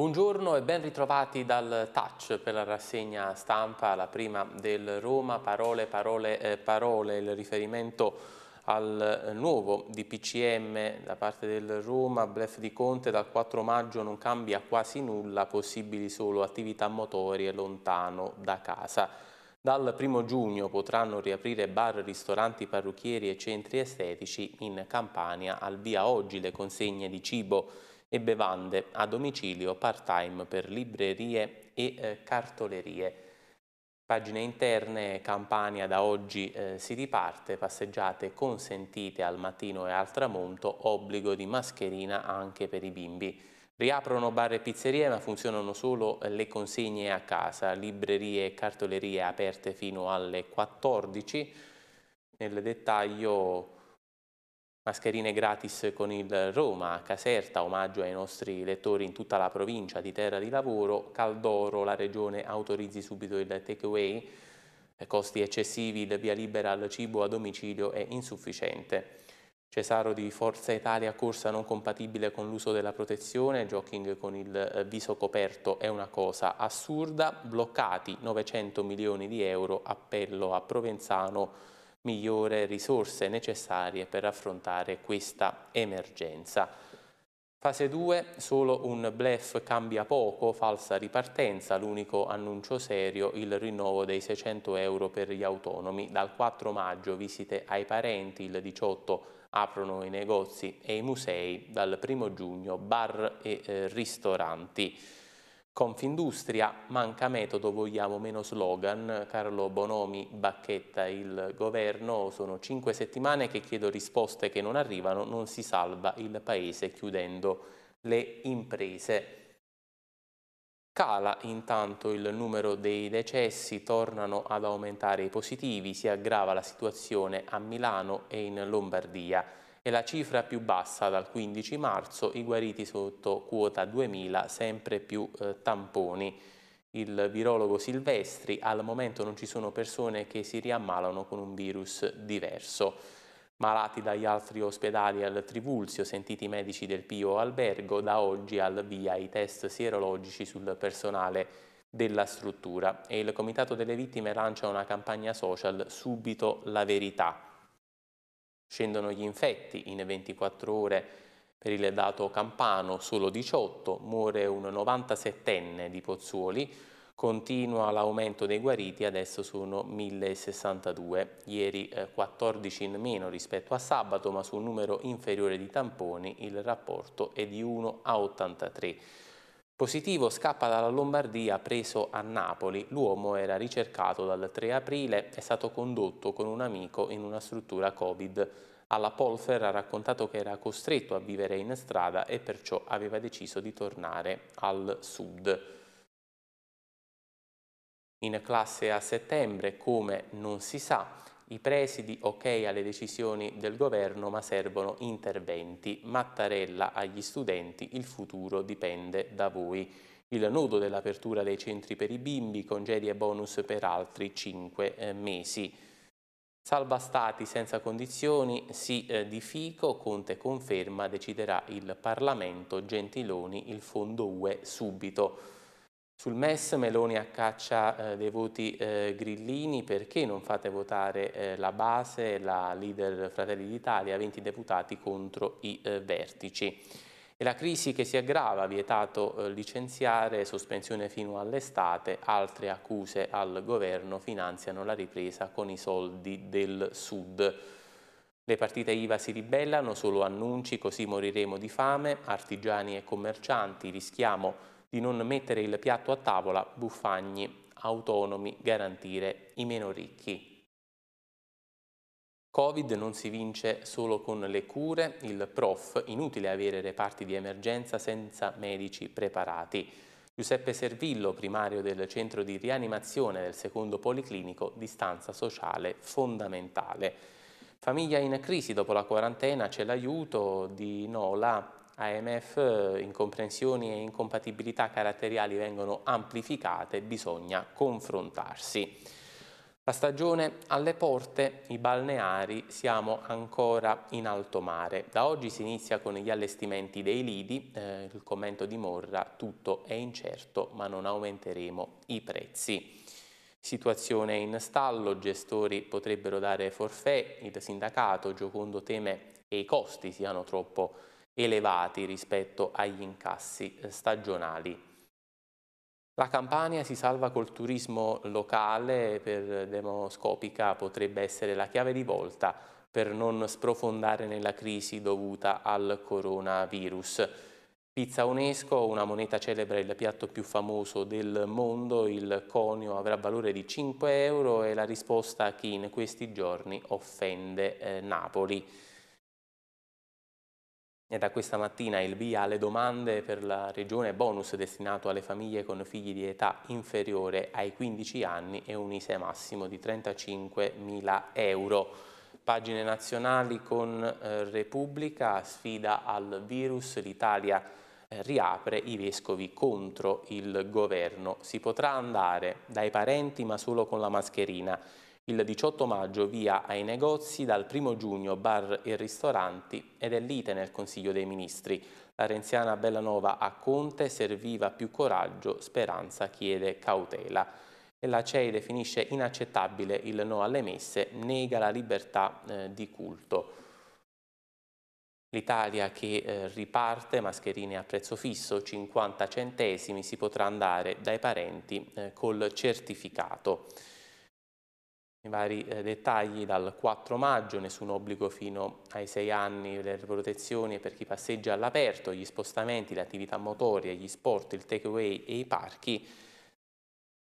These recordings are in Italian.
Buongiorno e ben ritrovati dal Touch per la rassegna stampa, la prima del Roma, parole, parole, eh, parole, il riferimento al nuovo DPCM da parte del Roma, blef di Conte dal 4 maggio non cambia quasi nulla, possibili solo attività motorie lontano da casa. Dal 1 giugno potranno riaprire bar, ristoranti, parrucchieri e centri estetici in Campania, al via oggi le consegne di cibo e bevande a domicilio part-time per librerie e eh, cartolerie. Pagine interne, Campania da oggi eh, si riparte, passeggiate consentite al mattino e al tramonto, obbligo di mascherina anche per i bimbi. Riaprono bar e pizzerie ma funzionano solo le consegne a casa, librerie e cartolerie aperte fino alle 14. Nel dettaglio Mascherine gratis con il Roma, Caserta, omaggio ai nostri lettori in tutta la provincia di Terra di Lavoro, Caldoro, la regione autorizzi subito il takeaway, eh, costi eccessivi, il via libera al cibo a domicilio è insufficiente. Cesaro di Forza Italia, corsa non compatibile con l'uso della protezione, jogging con il eh, viso coperto è una cosa assurda, bloccati 900 milioni di euro, appello a Provenzano, migliore risorse necessarie per affrontare questa emergenza. Fase 2, solo un blef cambia poco, falsa ripartenza, l'unico annuncio serio, il rinnovo dei 600 euro per gli autonomi. Dal 4 maggio visite ai parenti, il 18 aprono i negozi e i musei, dal 1 giugno bar e eh, ristoranti. Confindustria, manca metodo, vogliamo meno slogan, Carlo Bonomi bacchetta il governo, sono cinque settimane che chiedo risposte che non arrivano, non si salva il paese chiudendo le imprese. Cala intanto il numero dei decessi, tornano ad aumentare i positivi, si aggrava la situazione a Milano e in Lombardia. È la cifra più bassa dal 15 marzo, i guariti sotto quota 2000, sempre più eh, tamponi. Il virologo Silvestri, al momento non ci sono persone che si riammalano con un virus diverso. Malati dagli altri ospedali al Trivulzio, sentiti i medici del Pio Albergo, da oggi al via i test sierologici sul personale della struttura e il Comitato delle Vittime lancia una campagna social Subito la verità Scendono gli infetti in 24 ore per il dato campano, solo 18, muore un 97enne di Pozzuoli, continua l'aumento dei guariti, adesso sono 1062, ieri 14 eh, in meno rispetto a sabato, ma su un numero inferiore di tamponi il rapporto è di 1 a 83. Positivo scappa dalla Lombardia preso a Napoli. L'uomo era ricercato dal 3 aprile, è stato condotto con un amico in una struttura Covid. Alla Polfer ha raccontato che era costretto a vivere in strada e perciò aveva deciso di tornare al sud. In classe a settembre, come non si sa, i presidi ok alle decisioni del governo ma servono interventi, Mattarella agli studenti, il futuro dipende da voi. Il nodo dell'apertura dei centri per i bimbi, congedi e bonus per altri 5 eh, mesi. Salva stati senza condizioni, sì eh, di Fico, Conte conferma, deciderà il Parlamento, Gentiloni, il Fondo UE subito. Sul MES Meloni accaccia eh, dei voti eh, grillini, perché non fate votare eh, la base, la leader Fratelli d'Italia, 20 deputati contro i eh, vertici. E la crisi che si aggrava, vietato eh, licenziare, sospensione fino all'estate, altre accuse al governo finanziano la ripresa con i soldi del Sud. Le partite IVA si ribellano, solo annunci, così moriremo di fame, artigiani e commercianti rischiamo di non mettere il piatto a tavola buffagni, autonomi, garantire i meno ricchi. Covid non si vince solo con le cure, il prof, inutile avere reparti di emergenza senza medici preparati. Giuseppe Servillo, primario del centro di rianimazione del secondo policlinico, distanza sociale fondamentale. Famiglia in crisi dopo la quarantena, c'è l'aiuto di Nola AMF eh, incomprensioni e incompatibilità caratteriali vengono amplificate, bisogna confrontarsi. La stagione alle porte, i balneari siamo ancora in alto mare. Da oggi si inizia con gli allestimenti dei lidi, eh, il commento di Morra, tutto è incerto ma non aumenteremo i prezzi. Situazione in stallo, gestori potrebbero dare forfè, il sindacato Giocondo teme che i costi siano troppo elevati rispetto agli incassi eh, stagionali. La Campania si salva col turismo locale, per Demoscopica potrebbe essere la chiave di volta per non sprofondare nella crisi dovuta al coronavirus. Pizza UNESCO, una moneta celebre, il piatto più famoso del mondo, il conio avrà valore di 5 euro e la risposta a chi in questi giorni offende eh, Napoli. E da questa mattina il via alle domande per la regione bonus destinato alle famiglie con figli di età inferiore ai 15 anni e un ISE massimo di 35.000 euro. Pagine nazionali con eh, Repubblica, sfida al virus, l'Italia eh, riapre i vescovi contro il governo. Si potrà andare dai parenti ma solo con la mascherina il 18 maggio via ai negozi, dal 1 giugno bar e ristoranti ed è lite nel Consiglio dei Ministri. La renziana Bellanova a Conte serviva più coraggio, Speranza chiede cautela. E la CEI definisce inaccettabile il no alle messe, nega la libertà eh, di culto. L'Italia che eh, riparte, mascherine a prezzo fisso, 50 centesimi, si potrà andare dai parenti eh, col certificato. I vari eh, dettagli dal 4 maggio, nessun obbligo fino ai 6 anni, le protezioni per chi passeggia all'aperto, gli spostamenti, le attività motorie, gli sport, il takeaway e i parchi.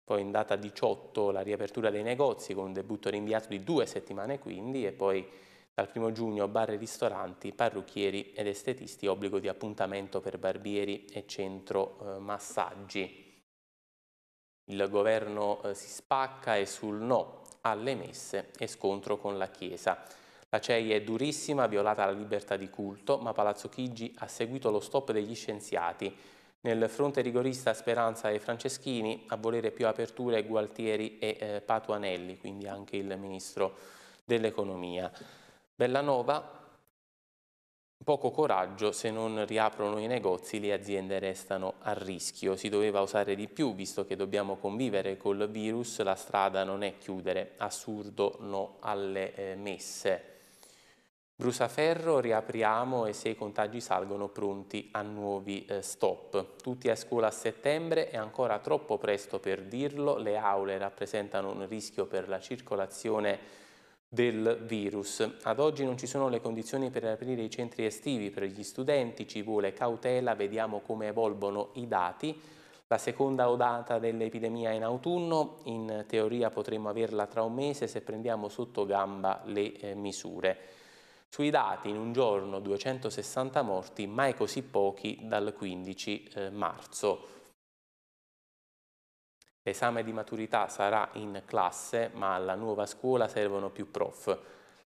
Poi in data 18 la riapertura dei negozi con un debutto rinviato di due settimane quindi e poi dal 1 giugno bar e ristoranti, parrucchieri ed estetisti, obbligo di appuntamento per barbieri e centro eh, massaggi. Il governo eh, si spacca e sul no alle messe e scontro con la Chiesa. La CEI è durissima, violata la libertà di culto, ma Palazzo Chigi ha seguito lo stop degli scienziati. Nel fronte rigorista Speranza e Franceschini, a volere più aperture Gualtieri e eh, Patuanelli, quindi anche il Ministro dell'Economia. Bellanova Poco coraggio, se non riaprono i negozi le aziende restano a rischio. Si doveva usare di più, visto che dobbiamo convivere col virus, la strada non è chiudere, assurdo no alle eh, messe. Brusaferro, riapriamo e se i contagi salgono pronti a nuovi eh, stop. Tutti a scuola a settembre, è ancora troppo presto per dirlo, le aule rappresentano un rischio per la circolazione del virus. Ad oggi non ci sono le condizioni per aprire i centri estivi per gli studenti, ci vuole cautela, vediamo come evolvono i dati. La seconda ondata dell'epidemia in autunno, in teoria potremmo averla tra un mese se prendiamo sotto gamba le eh, misure. Sui dati in un giorno 260 morti, mai così pochi dal 15 eh, marzo. L'esame di maturità sarà in classe, ma alla nuova scuola servono più prof.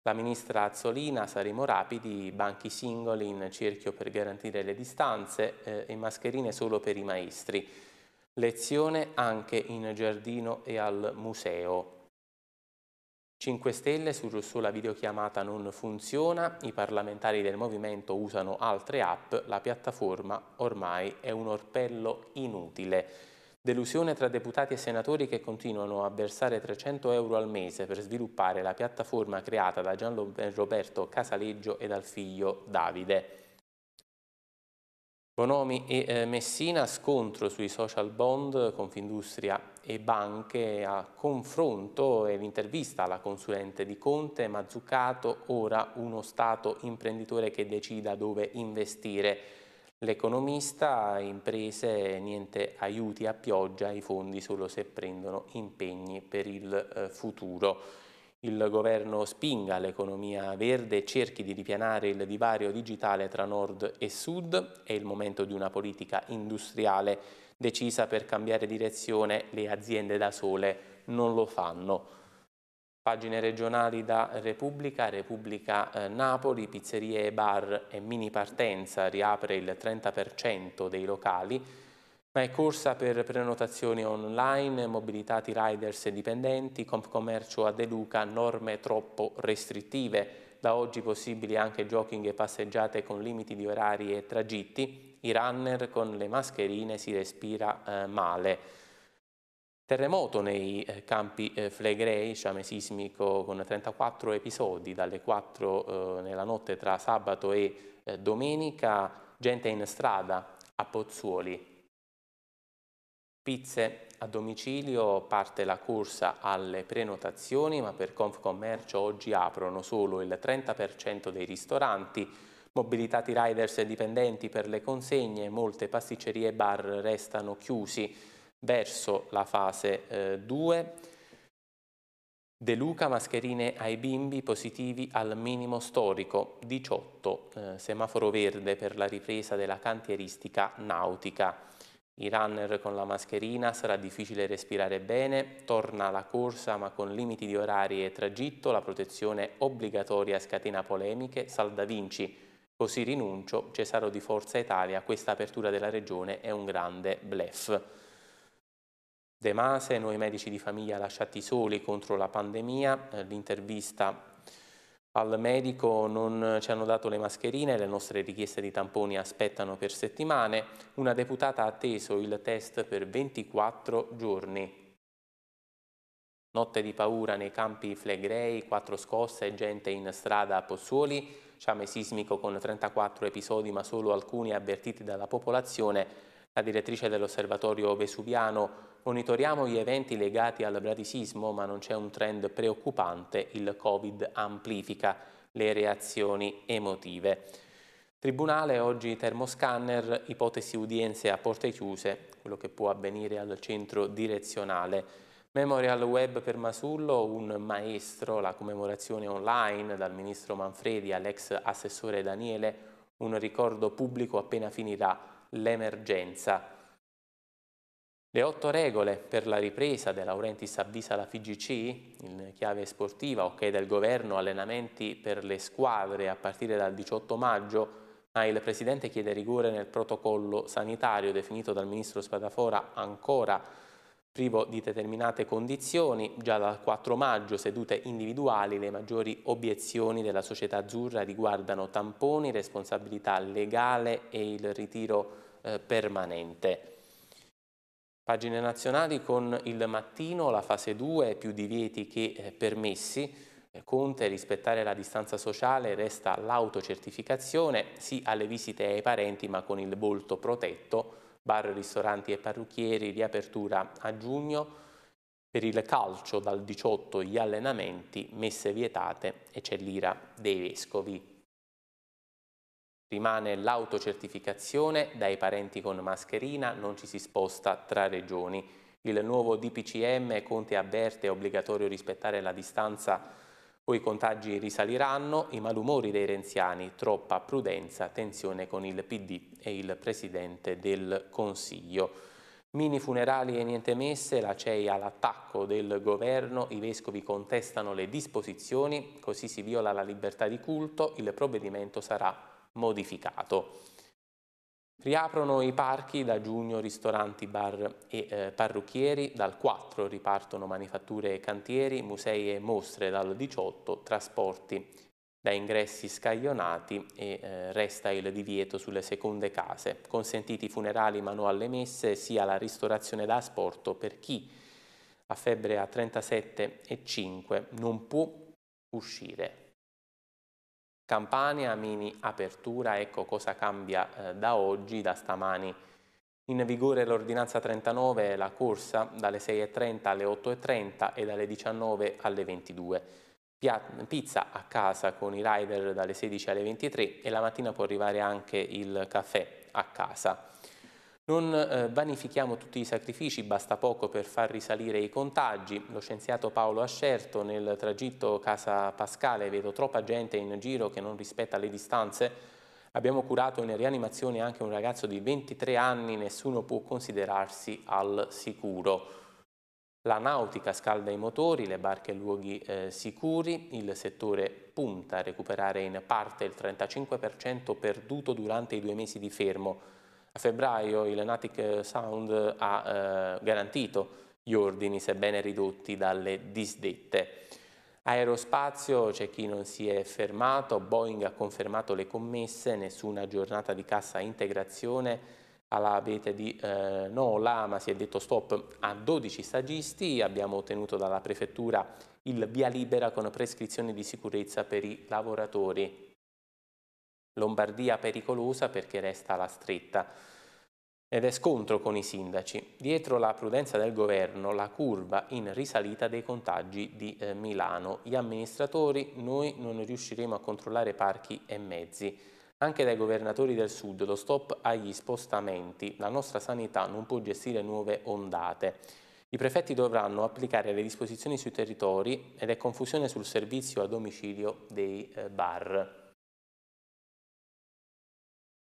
La ministra Azzolina saremo rapidi, banchi singoli in cerchio per garantire le distanze eh, e mascherine solo per i maestri. Lezione anche in giardino e al museo. 5 Stelle su Russola videochiamata non funziona, i parlamentari del movimento usano altre app, la piattaforma ormai è un orpello inutile. Delusione tra deputati e senatori che continuano a versare 300 euro al mese per sviluppare la piattaforma creata da Gianroberto Casaleggio e dal figlio Davide. Bonomi e eh, Messina, scontro sui social bond, Confindustria e banche a confronto e l'intervista alla consulente di Conte, Mazzucato, ora uno Stato imprenditore che decida dove investire. L'economista, imprese, niente aiuti a pioggia, i fondi solo se prendono impegni per il eh, futuro. Il governo spinga l'economia verde e cerchi di ripianare il divario digitale tra nord e sud. È il momento di una politica industriale decisa per cambiare direzione. Le aziende da sole non lo fanno pagine regionali da Repubblica, Repubblica eh, Napoli, pizzerie e bar e mini partenza riapre il 30% dei locali, ma è corsa per prenotazioni online, mobilitati riders e dipendenti, Compcommercio a De Luca, norme troppo restrittive, da oggi possibili anche jogging e passeggiate con limiti di orari e tragitti, i runner con le mascherine si respira eh, male. Terremoto nei eh, campi eh, Flegrei, sciame sismico con 34 episodi dalle 4 eh, nella notte tra sabato e domenica, gente in strada a Pozzuoli. Pizze a domicilio, parte la corsa alle prenotazioni, ma per Confcommercio oggi aprono solo il 30% dei ristoranti, mobilitati riders e dipendenti per le consegne, molte pasticcerie e bar restano chiusi verso la fase 2. Eh, De Luca, mascherine ai bimbi positivi al minimo storico, 18, eh, semaforo verde per la ripresa della cantieristica nautica. I runner con la mascherina sarà difficile respirare bene, torna la corsa ma con limiti di orari e tragitto, la protezione obbligatoria scatena polemiche, Salda Vinci, così rinuncio, Cesaro di Forza Italia, questa apertura della regione è un grande blef. De Mase, noi medici di famiglia lasciati soli contro la pandemia, eh, l'intervista al medico non eh, ci hanno dato le mascherine, le nostre richieste di tamponi aspettano per settimane, una deputata ha atteso il test per 24 giorni. Notte di paura nei campi Flegrei, quattro scosse, gente in strada a Pozzuoli, ciame sismico con 34 episodi ma solo alcuni avvertiti dalla popolazione, la direttrice dell'osservatorio vesuviano monitoriamo gli eventi legati al bradisismo ma non c'è un trend preoccupante, il Covid amplifica le reazioni emotive. Tribunale oggi termoscanner, ipotesi udienze a porte chiuse, quello che può avvenire al centro direzionale. Memorial Web per Masullo, un maestro, la commemorazione online dal ministro Manfredi all'ex assessore Daniele, un ricordo pubblico appena finirà l'emergenza. Le otto regole per la ripresa della Laurentiis avvisa la FIGC, in chiave sportiva, ok del governo, allenamenti per le squadre a partire dal 18 maggio, ma il Presidente chiede rigore nel protocollo sanitario definito dal Ministro Spadafora ancora Privo di determinate condizioni, già dal 4 maggio, sedute individuali, le maggiori obiezioni della società azzurra riguardano tamponi, responsabilità legale e il ritiro eh, permanente. Pagine nazionali con il mattino, la fase 2, più divieti che eh, permessi. Eh, conte, rispettare la distanza sociale resta l'autocertificazione, sì alle visite ai parenti ma con il volto protetto, bar, ristoranti e parrucchieri, riapertura a giugno, per il calcio dal 18 gli allenamenti, messe vietate e c'è l'ira dei vescovi. Rimane l'autocertificazione dai parenti con mascherina, non ci si sposta tra regioni. Il nuovo DPCM Conte avverte è obbligatorio rispettare la distanza o i contagi risaliranno, i malumori dei renziani, troppa prudenza, tensione con il PD e il Presidente del Consiglio. Mini funerali e niente messe, la CEI all'attacco del governo, i vescovi contestano le disposizioni, così si viola la libertà di culto, il provvedimento sarà modificato. Riaprono i parchi da giugno ristoranti, bar e eh, parrucchieri, dal 4 ripartono manifatture e cantieri, musei e mostre dal 18, trasporti da ingressi scaglionati e eh, resta il divieto sulle seconde case. Consentiti funerali ma no alle messe, sia la ristorazione da asporto per chi ha febbre a 37,5 non può uscire. Campania, mini apertura, ecco cosa cambia eh, da oggi, da stamani. In vigore l'ordinanza 39, la corsa dalle 6.30 alle 8.30 e dalle 19 alle 22. Pia pizza a casa con i rider dalle 16 alle 23 e la mattina può arrivare anche il caffè a casa. Non eh, vanifichiamo tutti i sacrifici, basta poco per far risalire i contagi. Lo scienziato Paolo Ascerto nel tragitto Casa Pascale vedo troppa gente in giro che non rispetta le distanze. Abbiamo curato in rianimazione anche un ragazzo di 23 anni, nessuno può considerarsi al sicuro. La nautica scalda i motori, le barche luoghi eh, sicuri, il settore punta a recuperare in parte il 35% perduto durante i due mesi di fermo. A febbraio il Natic Sound ha eh, garantito gli ordini, sebbene ridotti dalle disdette. Aerospazio, c'è chi non si è fermato, Boeing ha confermato le commesse, nessuna giornata di cassa integrazione alla vete di eh, Nola, ma si è detto stop a 12 stagisti, abbiamo ottenuto dalla prefettura il via libera con prescrizioni di sicurezza per i lavoratori. Lombardia pericolosa perché resta la stretta ed è scontro con i sindaci. Dietro la prudenza del governo, la curva in risalita dei contagi di eh, Milano. Gli amministratori, noi non riusciremo a controllare parchi e mezzi. Anche dai governatori del sud lo stop agli spostamenti. La nostra sanità non può gestire nuove ondate. I prefetti dovranno applicare le disposizioni sui territori ed è confusione sul servizio a domicilio dei eh, bar.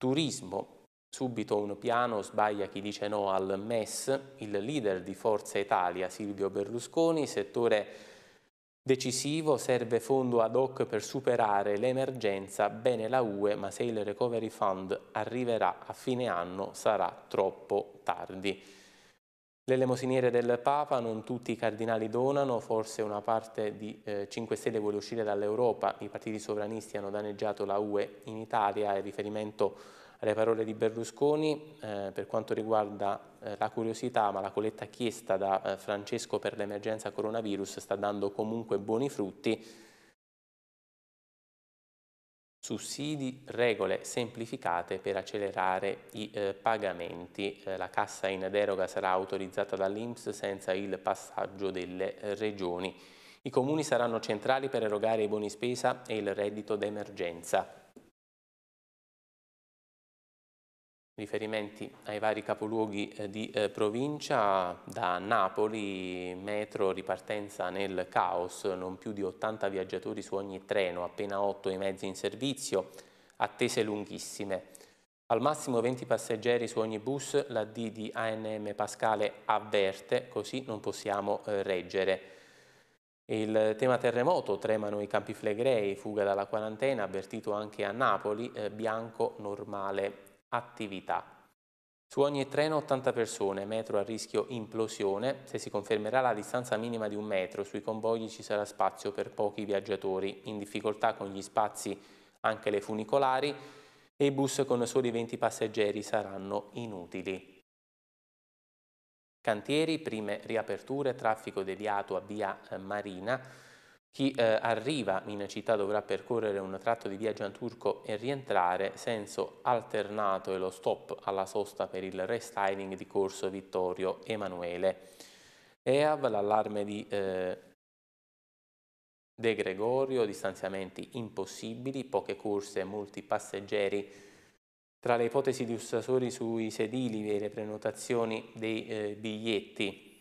Turismo, subito un piano sbaglia chi dice no al MES, il leader di Forza Italia Silvio Berlusconi, settore decisivo, serve fondo ad hoc per superare l'emergenza, bene la UE, ma se il Recovery Fund arriverà a fine anno sarà troppo tardi. L'elemosiniere del Papa non tutti i cardinali donano, forse una parte di eh, 5 Stelle vuole uscire dall'Europa, i partiti sovranisti hanno danneggiato la UE in Italia, è riferimento alle parole di Berlusconi eh, per quanto riguarda eh, la curiosità, ma la coletta chiesta da eh, Francesco per l'emergenza coronavirus sta dando comunque buoni frutti, sussidi, regole semplificate per accelerare i eh, pagamenti. Eh, la cassa in deroga sarà autorizzata dall'Inps senza il passaggio delle eh, regioni. I comuni saranno centrali per erogare i buoni spesa e il reddito d'emergenza. riferimenti ai vari capoluoghi eh, di eh, provincia, da Napoli metro ripartenza nel caos, non più di 80 viaggiatori su ogni treno, appena 8 i mezzi in servizio, attese lunghissime. Al massimo 20 passeggeri su ogni bus, la D di ANM Pascale avverte, così non possiamo eh, reggere. Il tema terremoto, tremano i campi flegrei, fuga dalla quarantena, avvertito anche a Napoli, eh, bianco normale attività. Su ogni treno 80 persone, metro a rischio implosione, se si confermerà la distanza minima di un metro sui convogli ci sarà spazio per pochi viaggiatori, in difficoltà con gli spazi anche le funicolari e i bus con soli 20 passeggeri saranno inutili. Cantieri, prime riaperture, traffico deviato a via eh, Marina, chi eh, arriva in città dovrà percorrere un tratto di via Gianturco e rientrare senso alternato e lo stop alla sosta per il restyling di corso Vittorio Emanuele. EAV, l'allarme di eh, De Gregorio, distanziamenti impossibili, poche corse, e molti passeggeri. Tra le ipotesi di ussasori sui sedili e le prenotazioni dei eh, biglietti,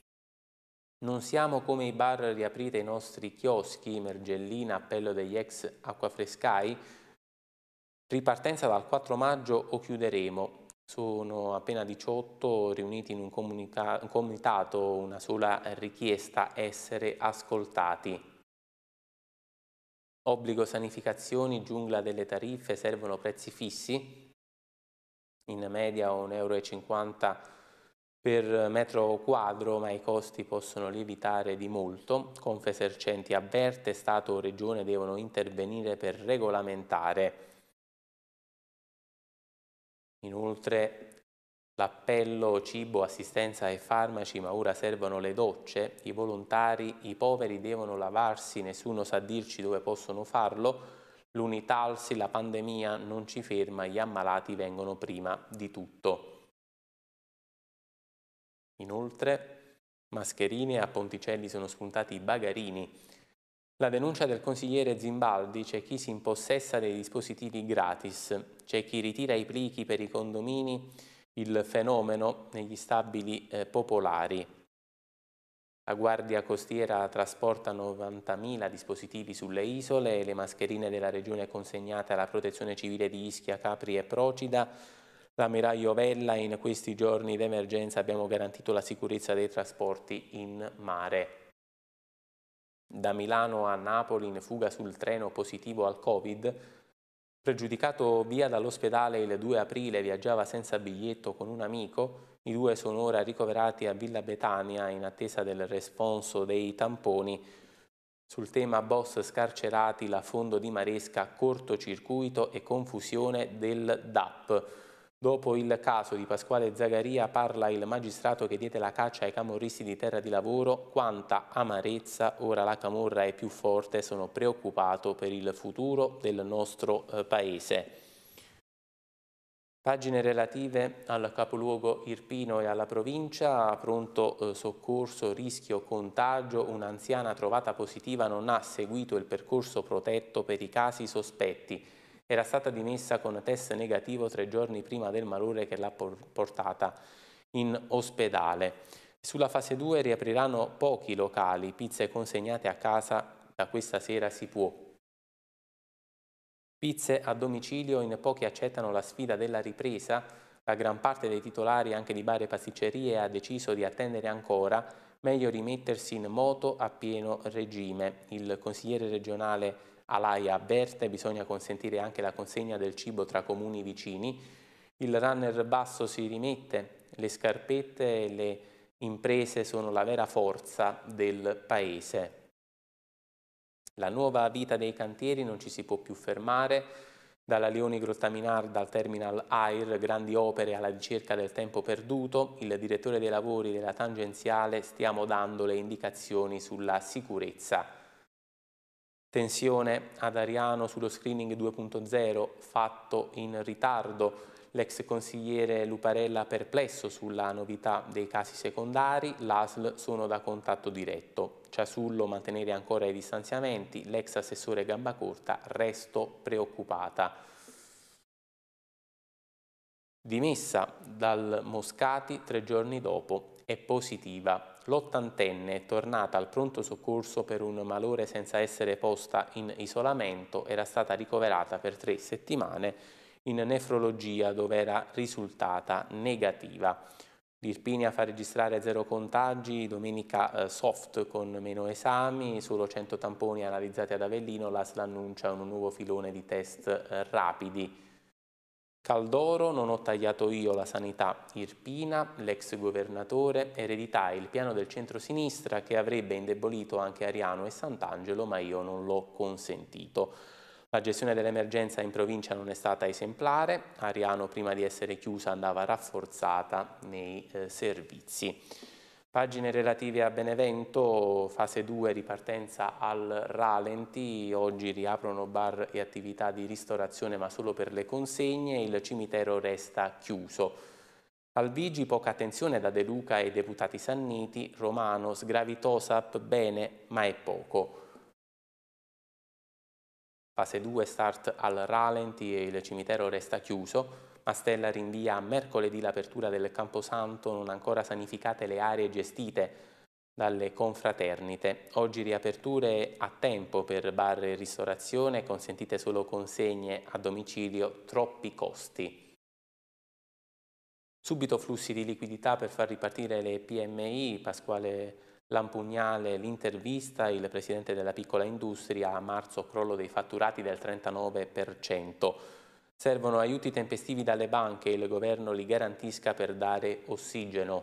non siamo come i bar riaprite i nostri chioschi, Mergellina, appello degli ex acquafrescai. Ripartenza dal 4 maggio o chiuderemo. Sono appena 18 riuniti in un, un comitato, una sola richiesta, essere ascoltati. Obbligo sanificazioni, giungla delle tariffe, servono prezzi fissi. In media 1,50 euro per metro quadro, ma i costi possono lievitare di molto. Confesercenti avverte, Stato o Regione devono intervenire per regolamentare. Inoltre l'appello cibo, assistenza e farmaci, ma ora servono le docce, i volontari, i poveri devono lavarsi, nessuno sa dirci dove possono farlo, l'unitalsi, la pandemia non ci ferma, gli ammalati vengono prima di tutto. Inoltre, mascherine a Ponticelli sono spuntati i bagarini. La denuncia del consigliere Zimbaldi c'è chi si impossessa dei dispositivi gratis, c'è chi ritira i plichi per i condomini, il fenomeno negli stabili eh, popolari. La Guardia Costiera trasporta 90.000 dispositivi sulle isole, e le mascherine della regione consegnate alla Protezione Civile di Ischia, Capri e Procida L'ammiraglio Vella in questi giorni d'emergenza abbiamo garantito la sicurezza dei trasporti in mare. Da Milano a Napoli in fuga sul treno positivo al Covid, pregiudicato via dall'ospedale il 2 aprile viaggiava senza biglietto con un amico, i due sono ora ricoverati a Villa Betania in attesa del responso dei tamponi. Sul tema boss scarcerati, la fondo di Maresca, cortocircuito e confusione del DAP. Dopo il caso di Pasquale Zagaria parla il magistrato che diede la caccia ai camorristi di terra di lavoro, quanta amarezza, ora la camorra è più forte, sono preoccupato per il futuro del nostro eh, paese. Pagine relative al capoluogo Irpino e alla provincia, pronto eh, soccorso, rischio contagio, un'anziana trovata positiva non ha seguito il percorso protetto per i casi sospetti era stata dimessa con test negativo tre giorni prima del malore che l'ha portata in ospedale. Sulla fase 2 riapriranno pochi locali, pizze consegnate a casa da questa sera si può. Pizze a domicilio, in pochi accettano la sfida della ripresa, la gran parte dei titolari anche di bar e pasticcerie ha deciso di attendere ancora, meglio rimettersi in moto a pieno regime. Il consigliere regionale Alaia avverte bisogna consentire anche la consegna del cibo tra comuni vicini, il runner basso si rimette, le scarpette e le imprese sono la vera forza del paese. La nuova vita dei cantieri non ci si può più fermare, dalla Leoni Grottaminarda al Terminal Air, grandi opere alla ricerca del tempo perduto, il direttore dei lavori della tangenziale stiamo dando le indicazioni sulla sicurezza Tensione ad Ariano sullo screening 2.0 fatto in ritardo, l'ex consigliere Luparella perplesso sulla novità dei casi secondari, l'ASL sono da contatto diretto, Ciasullo mantenere ancora i distanziamenti, l'ex assessore Gambacorta resto preoccupata. Dimessa dal Moscati tre giorni dopo è positiva l'ottantenne è tornata al pronto soccorso per un malore senza essere posta in isolamento, era stata ricoverata per tre settimane in nefrologia dove era risultata negativa. L'Irpinia fa registrare zero contagi, domenica eh, soft con meno esami, solo 100 tamponi analizzati ad Avellino, l'ASL annuncia un nuovo filone di test eh, rapidi. Caldoro non ho tagliato io la sanità, Irpina, l'ex governatore, ereditai il piano del centro-sinistra che avrebbe indebolito anche Ariano e Sant'Angelo, ma io non l'ho consentito. La gestione dell'emergenza in provincia non è stata esemplare, Ariano prima di essere chiusa andava rafforzata nei eh, servizi. Pagine relative a Benevento, fase 2 ripartenza al ralenti, oggi riaprono bar e attività di ristorazione ma solo per le consegne, il cimitero resta chiuso. Al Vigi poca attenzione da De Luca e deputati Sanniti, Romano sgravitò SAP bene ma è poco. Fase 2 start al ralenti e il cimitero resta chiuso. Mastella rinvia a mercoledì l'apertura del Camposanto non ancora sanificate le aree gestite dalle confraternite. Oggi riaperture a tempo per bar e ristorazione, consentite solo consegne a domicilio, troppi costi. Subito flussi di liquidità per far ripartire le PMI, Pasquale Lampugnale, l'intervista, il presidente della piccola industria, a marzo crollo dei fatturati del 39%. Servono aiuti tempestivi dalle banche e il governo li garantisca per dare ossigeno.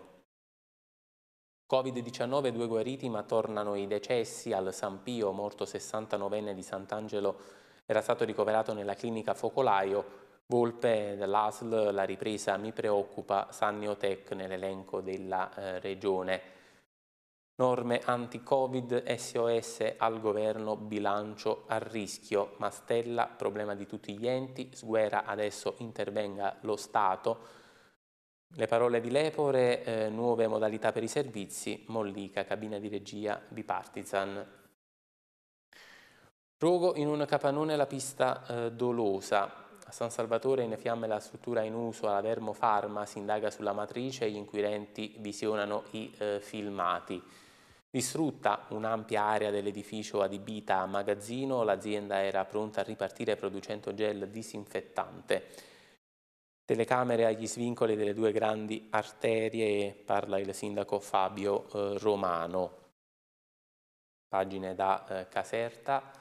Covid-19 due guariti ma tornano i decessi al San Pio, morto 69enne di Sant'Angelo, era stato ricoverato nella clinica Focolaio, Volpe dell'ASL, la ripresa mi preoccupa, Sanniotec nell'elenco della eh, regione norme anti-Covid, SOS al governo, bilancio a rischio, Mastella, problema di tutti gli enti, sguera adesso intervenga lo Stato, le parole di Lepore, eh, nuove modalità per i servizi, Mollica, cabina di regia, bipartisan. Rogo in un capanone la pista eh, dolosa, a San Salvatore in fiamme la struttura in uso alla Vermo Pharma si indaga sulla matrice e gli inquirenti visionano i eh, filmati. Distrutta un'ampia area dell'edificio adibita a magazzino, l'azienda era pronta a ripartire producendo gel disinfettante. Telecamere agli svincoli delle due grandi arterie, parla il sindaco Fabio eh, Romano. Pagine da eh, Caserta.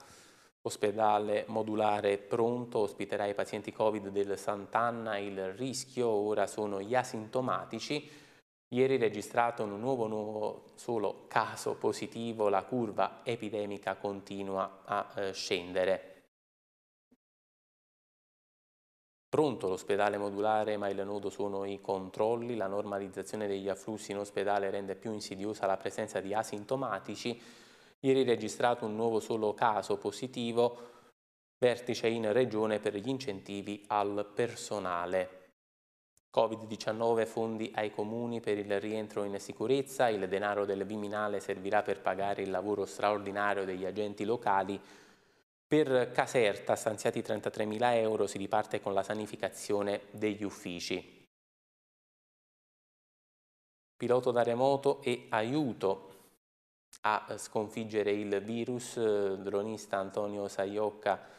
Ospedale modulare pronto ospiterà i pazienti Covid del Sant'Anna. Il rischio ora sono gli asintomatici Ieri registrato un nuovo, nuovo solo caso positivo, la curva epidemica continua a eh, scendere. Pronto l'ospedale modulare, ma il nodo sono i controlli. La normalizzazione degli afflussi in ospedale rende più insidiosa la presenza di asintomatici. Ieri registrato un nuovo solo caso positivo, vertice in regione per gli incentivi al personale. Covid-19 fondi ai comuni per il rientro in sicurezza, il denaro del Viminale servirà per pagare il lavoro straordinario degli agenti locali. Per Caserta, stanziati 33.000 euro, si riparte con la sanificazione degli uffici. Piloto da remoto e aiuto a sconfiggere il virus, eh, dronista Antonio Saiocca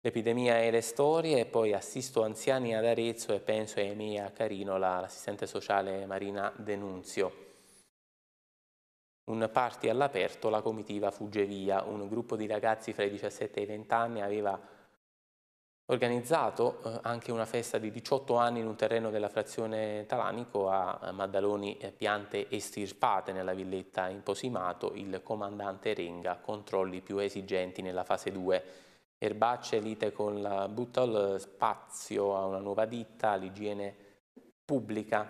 l'epidemia e le storie e poi assisto anziani ad Arezzo e penso a Emilia Carinola, l'assistente sociale Marina Denunzio. Un party all'aperto, la comitiva fugge via. Un gruppo di ragazzi fra i 17 e i 20 anni aveva organizzato eh, anche una festa di 18 anni in un terreno della frazione Talanico a Maddaloni Piante Estirpate nella villetta in Posimato. Il comandante Renga, controlli più esigenti nella fase 2. Erbacce lite con la Butol, spazio a una nuova ditta, l'igiene pubblica.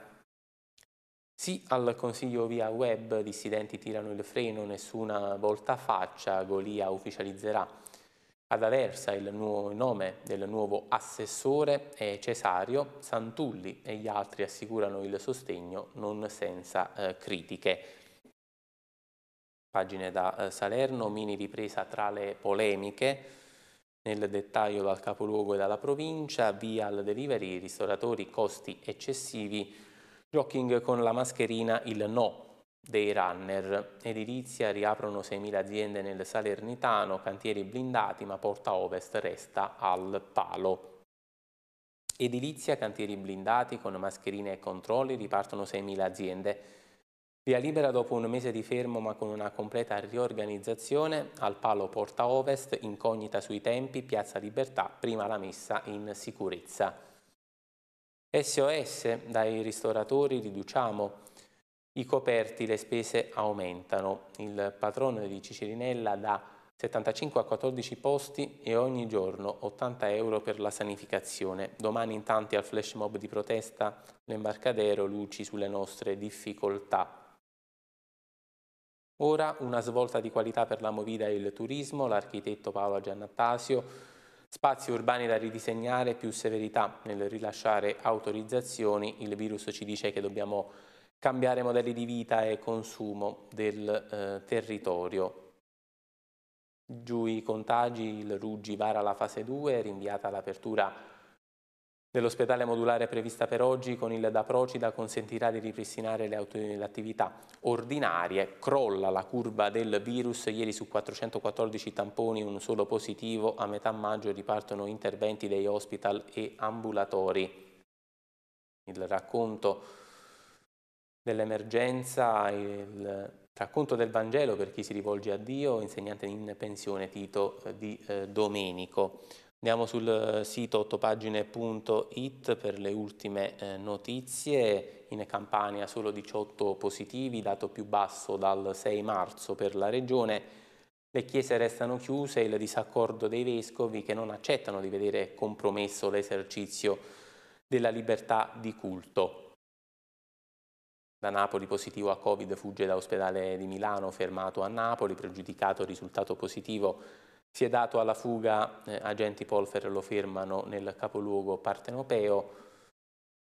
Sì al consiglio via web, dissidenti tirano il freno, nessuna volta faccia, Golia ufficializzerà. Ad Aversa il nuovo nome del nuovo assessore è Cesario Santulli e gli altri assicurano il sostegno non senza eh, critiche. Pagine da eh, Salerno, mini ripresa tra le polemiche. Nel dettaglio dal capoluogo e dalla provincia, via al delivery, ristoratori, costi eccessivi, joking con la mascherina, il no dei runner. Edilizia riaprono 6.000 aziende nel Salernitano, cantieri blindati ma Porta Ovest resta al palo. Edilizia, cantieri blindati con mascherine e controlli, ripartono 6.000 aziende. Via libera dopo un mese di fermo ma con una completa riorganizzazione, al palo Porta Ovest, incognita sui tempi, Piazza Libertà, prima la messa in sicurezza. SOS, dai ristoratori riduciamo, i coperti le spese aumentano, il patrono di Cicerinella da 75 a 14 posti e ogni giorno 80 euro per la sanificazione. Domani in tanti al flash mob di protesta, l'embarcadero luci sulle nostre difficoltà. Ora una svolta di qualità per la Movida e il turismo, l'architetto Paolo Giannattasio, spazi urbani da ridisegnare, più severità nel rilasciare autorizzazioni, il virus ci dice che dobbiamo cambiare modelli di vita e consumo del eh, territorio. Giù i contagi, il Ruggi vara la fase 2, rinviata l'apertura Nell'ospedale modulare prevista per oggi con il da Procida consentirà di ripristinare le, le attività ordinarie. Crolla la curva del virus, ieri su 414 tamponi un solo positivo, a metà maggio ripartono interventi dei hospital e ambulatori. Il racconto dell'emergenza, il racconto del Vangelo per chi si rivolge a Dio, insegnante in pensione Tito eh, di eh, Domenico. Andiamo sul sito ottopagine.it per le ultime eh, notizie. In Campania solo 18 positivi, dato più basso dal 6 marzo per la regione. Le chiese restano chiuse, il disaccordo dei vescovi che non accettano di vedere compromesso l'esercizio della libertà di culto. Da Napoli positivo a Covid fugge da ospedale di Milano, fermato a Napoli, pregiudicato risultato positivo si è dato alla fuga, eh, agenti Polfer lo fermano nel capoluogo partenopeo,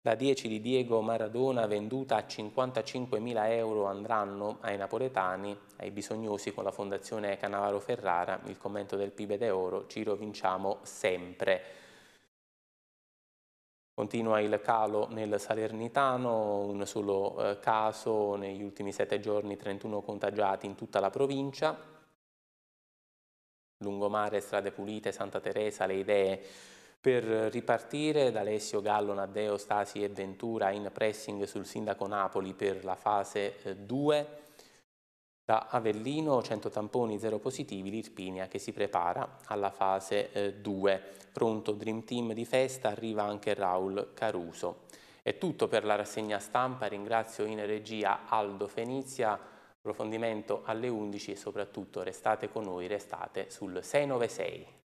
la 10 di Diego Maradona venduta a 55.000 euro andranno ai napoletani, ai bisognosi con la fondazione Canavaro Ferrara, il commento del Pibede Oro, ci rovinciamo sempre. Continua il calo nel Salernitano, un solo eh, caso negli ultimi sette giorni 31 contagiati in tutta la provincia, Lungomare, Strade Pulite, Santa Teresa, le idee per ripartire da Alessio Gallo, Naddeo, Stasi e Ventura in pressing sul sindaco Napoli per la fase 2, eh, da Avellino 100 tamponi 0 positivi, l'Irpinia che si prepara alla fase 2. Eh, Pronto Dream Team di festa, arriva anche Raul Caruso. È tutto per la rassegna stampa, ringrazio in regia Aldo Fenizia, approfondimento alle 11 e soprattutto restate con noi, restate sul 696.